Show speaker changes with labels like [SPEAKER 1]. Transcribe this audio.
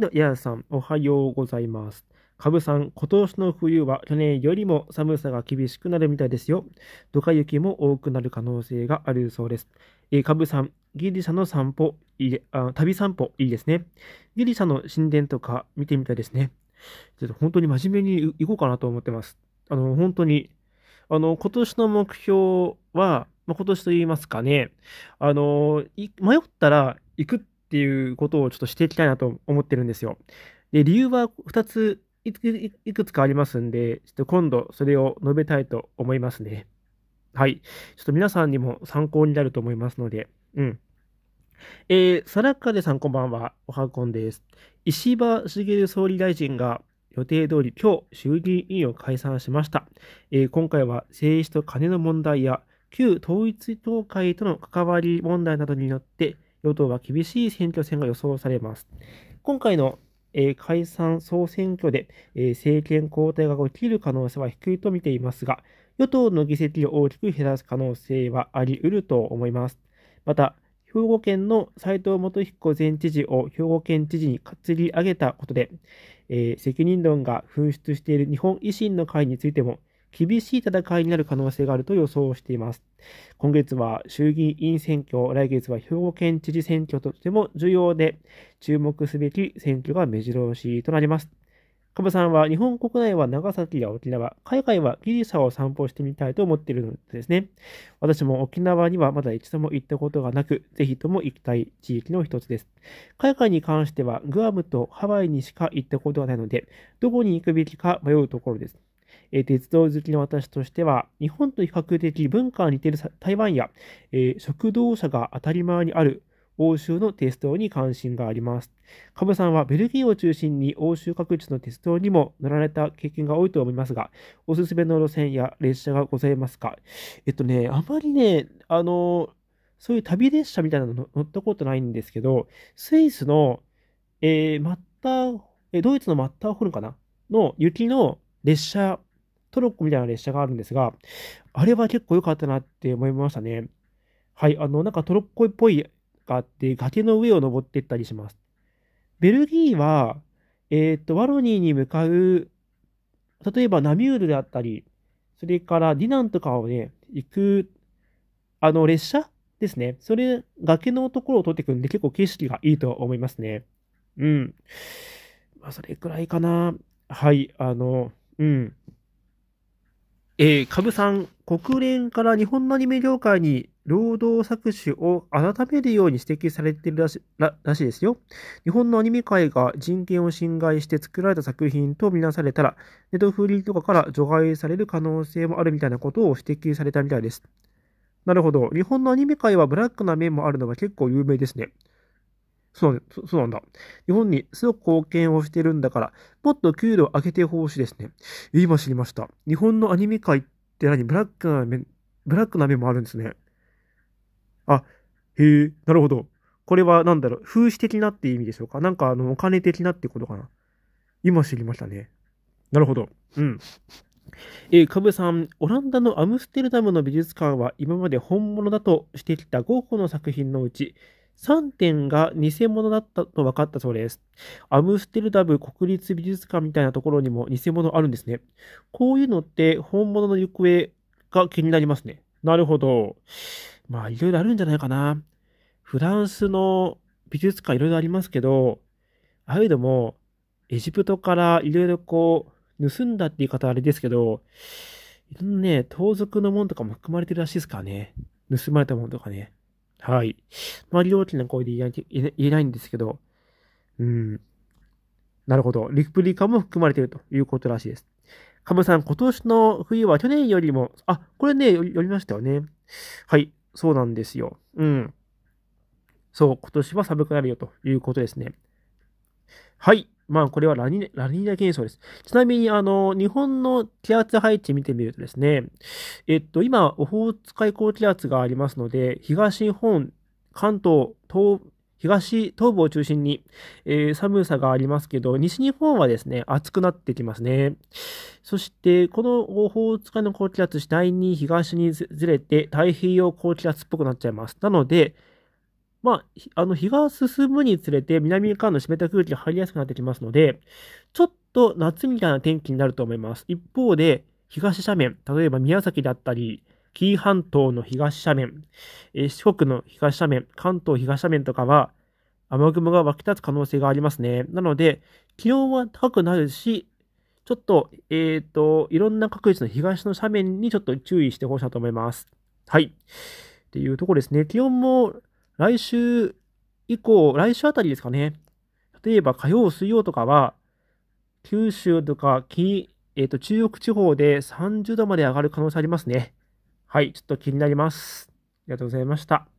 [SPEAKER 1] のやさん、おはようございます。かぶさん、今年の冬は去年よりも寒さが厳しくなるみたいですよ。ドカ雪も多くなる可能性があるそうです。えかぶさん、ギリシャの散歩、いいあ旅散歩、いいですね。ギリシャの神殿とか見てみたいですね。ちょっと本当に真面目に行こうかなと思ってます。あの、本当に、あの、今年の目標は、まあ、今年と言いますかね、あの、迷ったら行くっっていうことをちょっとしていきたいなと思ってるんですよ。で、理由は2ついくつかありますんで、ちょっと今度それを述べたいと思いますね。はい。ちょっと皆さんにも参考になると思いますので、うん。えー、サラッカでさんこんばんは、おはこんです。石破茂総理大臣が予定通り今日衆議院員を解散しました。えー、今回は政治と金の問題や旧統一教会との関わり問題などによって与党は厳しい選挙戦が予想されます。今回のえ解散・総選挙で、え政権交代が起きる可能性は低いと見ていますが、与党の議席を大きく減らす可能性はあり得ると思います。また、兵庫県の斉藤元彦前知事を兵庫県知事に担り上げたことで、え責任論が噴出している日本維新の会についても、厳しい戦いになる可能性があると予想しています。今月は衆議院選挙、来月は兵庫県知事選挙とても重要で、注目すべき選挙が目白押しとなります。カブさんは日本国内は長崎や沖縄、海外はギリシャを散歩してみたいと思っているのですね。私も沖縄にはまだ一度も行ったことがなく、ぜひとも行きたい地域の一つです。海外に関してはグアムとハワイにしか行ったことがないので、どこに行くべきか迷うところです。え鉄道好きの私としては、日本と比較的文化が似ている台湾や、え食堂車が当たり前にある欧州の鉄道に関心があります。カブさんはベルギーを中心に欧州各地の鉄道にも乗られた経験が多いと思いますが、おすすめの路線や列車がございますかえっとね、あまりね、あの、そういう旅列車みたいなの乗ったことないんですけど、スイスの、えー、マッター、えドイツのマッターホルンかなの雪の列車、トロッコみたいな列車があるんですが、あれは結構良かったなって思いましたね。はい、あの、なんかトロッコっぽいがあって、崖の上を登っていったりします。ベルギーは、えっ、と、ワロニーに向かう、例えばナミュールであったり、それからディナンとかをね、行く、あの、列車ですね。それ、崖のところを通ってくんで、結構景色がいいと思いますね。うん。まあ、それくらいかな。はい、あの、うん。えー、カブさん、国連から日本のアニメ業界に労働搾取を改めるように指摘されているらしららしいですよ。日本のアニメ界が人権を侵害して作られた作品と見なされたら、ネトフリとかから除外される可能性もあるみたいなことを指摘されたみたいです。なるほど。日本のアニメ界はブラックな面もあるのが結構有名ですね。そう、そうなんだ。日本にすごく貢献をしてるんだから、もっと給料を上げてほしいですね。今知りました。日本のアニメ界って何ブラックな面、ブラックな面もあるんですね。あ、へえ、なるほど。これは何だろう、風刺的なって意味でしょうかなんかあの、お金的なってことかな今知りましたね。なるほど。うん。えー、カブさん、オランダのアムステルダムの美術館は今まで本物だとしてきたゴッホの作品のうち、3点が偽物だったと分かったそうです。アムステルダム国立美術館みたいなところにも偽物あるんですね。こういうのって本物の行方が気になりますね。なるほど。まあ、いろいろあるんじゃないかな。フランスの美術館いろいろありますけど、ああいうのも、エジプトからいろいろこう、盗んだって言い方あれですけど、いろんなね、盗賊のものとかも含まれてるらしいですからね。盗まれたものとかね。はい。まあ、大きな声で言えないんですけど、うん。なるほど。リプリカも含まれているということらしいです。カムさん、今年の冬は去年よりも、あ、これね、読みましたよね。はい、そうなんですよ。うん。そう、今年は寒くなるよということですね。はい。まあ、これはラニラニーニャ現象です。ちなみに、あの、日本の気圧配置見てみるとですね、えっと、今、オホーツク海高気圧がありますので、東日本、関東、東、東、東部を中心に、えー、寒さがありますけど、西日本はですね、暑くなってきますね。そして、このオホーツク海の高気圧、次第に東にずれて、太平洋高気圧っぽくなっちゃいます。なので、まあ、あの、日が進むにつれて南側の湿った空気が入りやすくなってきますので、ちょっと夏みたいな天気になると思います。一方で、東斜面、例えば宮崎だったり、紀伊半島の東斜面、え四国の東斜面、関東東斜面とかは、雨雲が湧き立つ可能性がありますね。なので、気温は高くなるし、ちょっと、えっ、ー、と、いろんな各地の東の斜面にちょっと注意してほしいなと思います。はい。っていうところですね。気温も来週以降、来週あたりですかね。例えば火曜、水曜とかは、九州とかえっ、ー、と、中国地方で30度まで上がる可能性ありますね。はい、ちょっと気になります。ありがとうございました。